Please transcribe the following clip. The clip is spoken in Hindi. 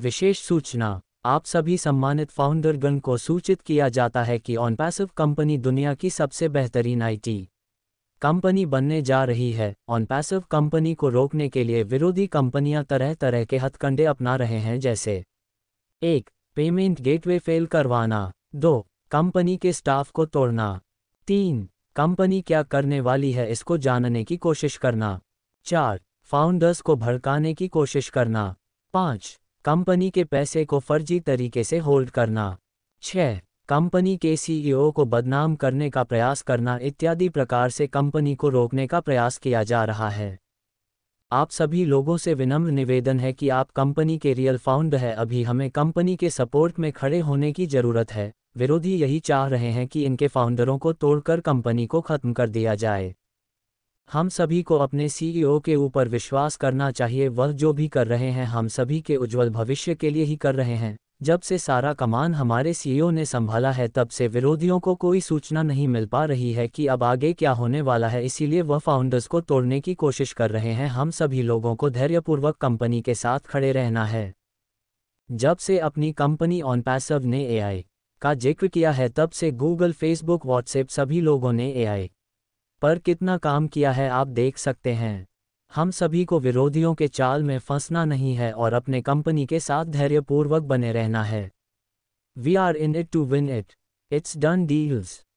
विशेष सूचना आप सभी सम्मानित फाउंडरगण को सूचित किया जाता है कि ऑनपैसिव कंपनी दुनिया की सबसे बेहतरीन आईटी कंपनी बनने जा रही है ऑनपैसिव कंपनी को रोकने के लिए विरोधी कंपनियां तरह तरह के हथकंडे अपना रहे हैं जैसे एक पेमेंट गेटवे फेल करवाना दो कंपनी के स्टाफ को तोड़ना तीन कंपनी क्या करने वाली है इसको जानने की कोशिश करना चार फाउंडर्स को भड़काने की कोशिश करना पाँच कंपनी के पैसे को फर्जी तरीके से होल्ड करना छः कंपनी के सीईओ e को बदनाम करने का प्रयास करना इत्यादि प्रकार से कंपनी को रोकने का प्रयास किया जा रहा है आप सभी लोगों से विनम्र निवेदन है कि आप कंपनी के रियल फाउंड है अभी हमें कंपनी के सपोर्ट में खड़े होने की जरूरत है विरोधी यही चाह रहे हैं कि इनके फाउंडरों को तोड़कर कंपनी को खत्म कर दिया जाए हम सभी को अपने सीईओ e के ऊपर विश्वास करना चाहिए वह जो भी कर रहे हैं हम सभी के उज्जवल भविष्य के लिए ही कर रहे हैं जब से सारा कमान हमारे सीईओ e ने संभाला है तब से विरोधियों को कोई सूचना नहीं मिल पा रही है कि अब आगे क्या होने वाला है इसीलिए वह फाउंडर्स को तोड़ने की कोशिश कर रहे हैं हम सभी लोगों को धैर्यपूर्वक कंपनी के साथ खड़े रहना है जब से अपनी कंपनी ऑन पैसव ने एआई का जिक्र किया है तब से गूगल फेसबुक व्हाट्सएप सभी लोगों ने एआई पर कितना काम किया है आप देख सकते हैं हम सभी को विरोधियों के चाल में फंसना नहीं है और अपने कंपनी के साथ धैर्यपूर्वक बने रहना है we are in it to win it it's done deals